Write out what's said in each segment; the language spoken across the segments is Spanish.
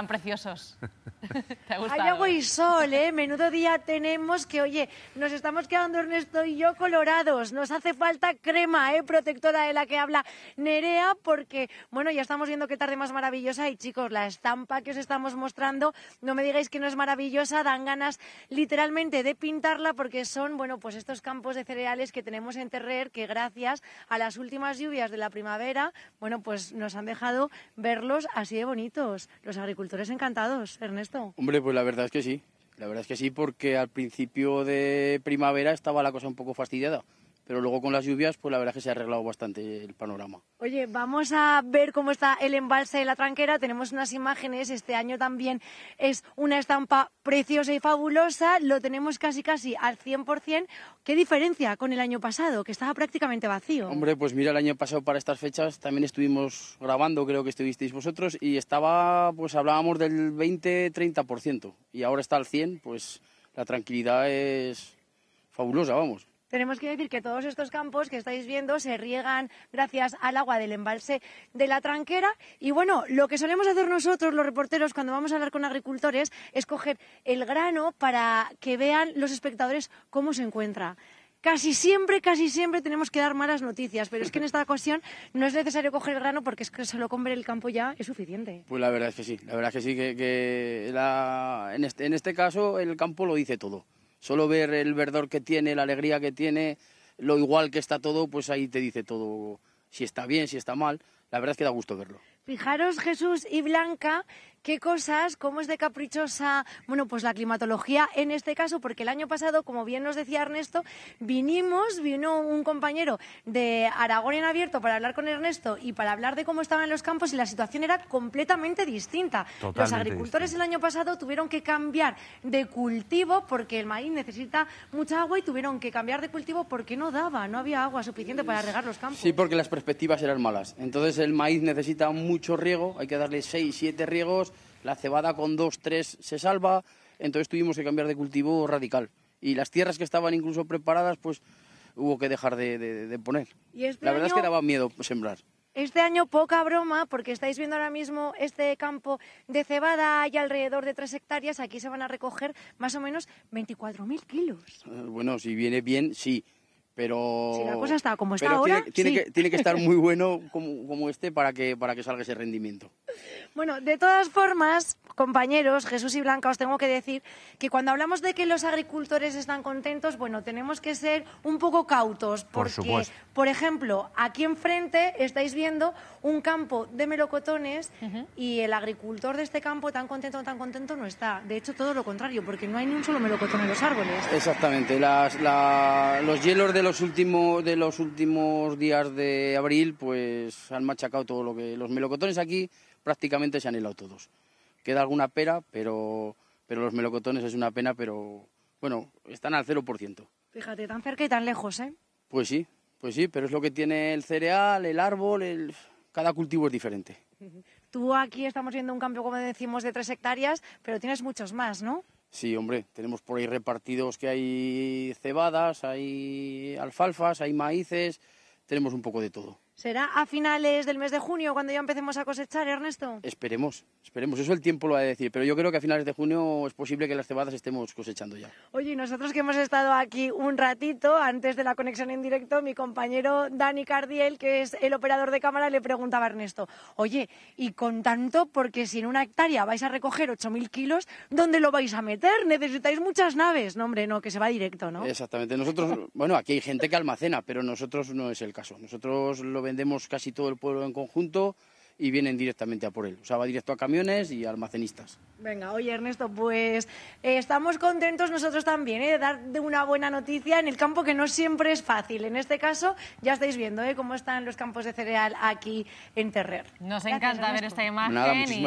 tan preciosos. Hay agua y sol, ¿eh? Menudo día tenemos que, oye, nos estamos quedando Ernesto y yo colorados. Nos hace falta crema, ¿eh? Protectora de la que habla Nerea, porque, bueno, ya estamos viendo qué tarde más maravillosa. Y chicos, la estampa que os estamos mostrando, no me digáis que no es maravillosa, dan ganas literalmente de pintarla, porque son, bueno, pues estos campos de cereales que tenemos en Terrer, que gracias a las últimas lluvias de la primavera, bueno, pues nos han dejado verlos así de bonitos. Los agricultores encantados, Ernesto. Hombre, pues la verdad es que sí. La verdad es que sí, porque al principio de primavera estaba la cosa un poco fastidiada pero luego con las lluvias, pues la verdad es que se ha arreglado bastante el panorama. Oye, vamos a ver cómo está el embalse de la tranquera. Tenemos unas imágenes, este año también es una estampa preciosa y fabulosa, lo tenemos casi casi al 100%. ¿Qué diferencia con el año pasado, que estaba prácticamente vacío? Hombre, pues mira, el año pasado para estas fechas también estuvimos grabando, creo que estuvisteis vosotros, y estaba, pues hablábamos del 20-30%, y ahora está al 100%, pues la tranquilidad es fabulosa, vamos tenemos que decir que todos estos campos que estáis viendo se riegan gracias al agua del embalse de la tranquera. Y bueno, lo que solemos hacer nosotros, los reporteros, cuando vamos a hablar con agricultores, es coger el grano para que vean los espectadores cómo se encuentra casi siempre, casi siempre tenemos que dar malas noticias, pero es que en esta ocasión no es necesario coger el grano porque es que solo con el campo ya es suficiente. Pues la verdad es que sí, la verdad es que sí, que, en, este, en este caso el campo lo dice todo. Solo ver el verdor que tiene, la alegría que tiene, lo igual que está todo, pues ahí te dice todo, si está bien, si está mal la verdad es que da gusto verlo. Fijaros, Jesús y Blanca, qué cosas, cómo es de caprichosa, bueno, pues la climatología en este caso, porque el año pasado, como bien nos decía Ernesto, vinimos, vino un compañero de Aragón en abierto para hablar con Ernesto y para hablar de cómo estaban los campos y la situación era completamente distinta. los agricultores el año pasado tuvieron que cambiar de cultivo porque el maíz necesita mucha agua y tuvieron que cambiar de cultivo porque no daba, no había agua suficiente para regar los campos. Sí, porque las perspectivas eran malas. Entonces el maíz necesita mucho riego, hay que darle 6, 7 riegos, la cebada con 2, 3 se salva, entonces tuvimos que cambiar de cultivo radical. Y las tierras que estaban incluso preparadas, pues hubo que dejar de, poner. Este la verdad es que daba miedo sembrar. Este año poca broma, porque estáis viendo ahora mismo este campo de cebada hay alrededor de tres hectáreas. Aquí se van a recoger más o menos 24.000 kilos. Eh, bueno, si viene bien, sí pero tiene, que, estar muy bueno como, este para que salga ese rendimiento bueno, de todas formas, compañeros, Jesús y Blanca, os tengo que decir que cuando hablamos de que los agricultores están contentos, bueno, tenemos que ser un poco cautos, porque, por, ejemplo, aquí enfrente estáis viendo un campo de melocotones y el agricultor de este campo tan contento, tan contento no está. De hecho, todo lo contrario, porque no hay ni un solo melocotón en los árboles. Exactamente. Las, los hielos de los últimos de los últimos días de abril, pues han machacado todo lo que los melocotones aquí prácticamente se han helado todos. Queda alguna pera, pero, pero los melocotones es una pena, pero bueno, están al 0%. Fíjate, tan cerca y tan lejos, ¿eh? Pues sí, pues sí, pero es lo que tiene el cereal, el árbol, el... cada cultivo es diferente. Tú aquí estamos viendo un campo, como decimos, de tres hectáreas, pero tienes muchos más, ¿no? Sí, hombre, tenemos por ahí repartidos que hay cebadas, hay alfalfas, hay maíces, tenemos un poco de todo. ¿Será a finales del mes de junio cuando ya empecemos a cosechar, Ernesto? Esperemos, esperemos. Eso el tiempo lo va a decir. Pero yo creo que a finales de junio es posible que las cebadas estemos cosechando ya. Oye, y nosotros que hemos estado aquí un ratito antes de la conexión en directo, mi compañero Dani Cardiel, que es el operador de cámara, le preguntaba a Ernesto, oye, y con tanto, porque si en una hectárea vais a recoger 8.000 kilos, ¿dónde lo vais a meter? Necesitáis muchas naves. No, hombre, no, que se va directo, ¿no? Exactamente. Nosotros, bueno, aquí hay gente que almacena, pero nosotros no es el caso. Nosotros lo vendemos casi todo el pueblo en conjunto y vienen directamente a por él. O sea, va directo a camiones y almacenistas. Venga, oye Ernesto, pues eh, estamos contentos nosotros también eh, de dar de una buena noticia en el campo que no siempre es fácil. En este caso ya estáis viendo eh, cómo están los campos de cereal aquí en Terrer. Nos encanta ver esta imagen y,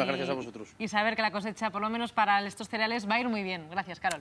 y saber que la cosecha, por lo menos para estos cereales, va a ir muy bien. Gracias, Carol.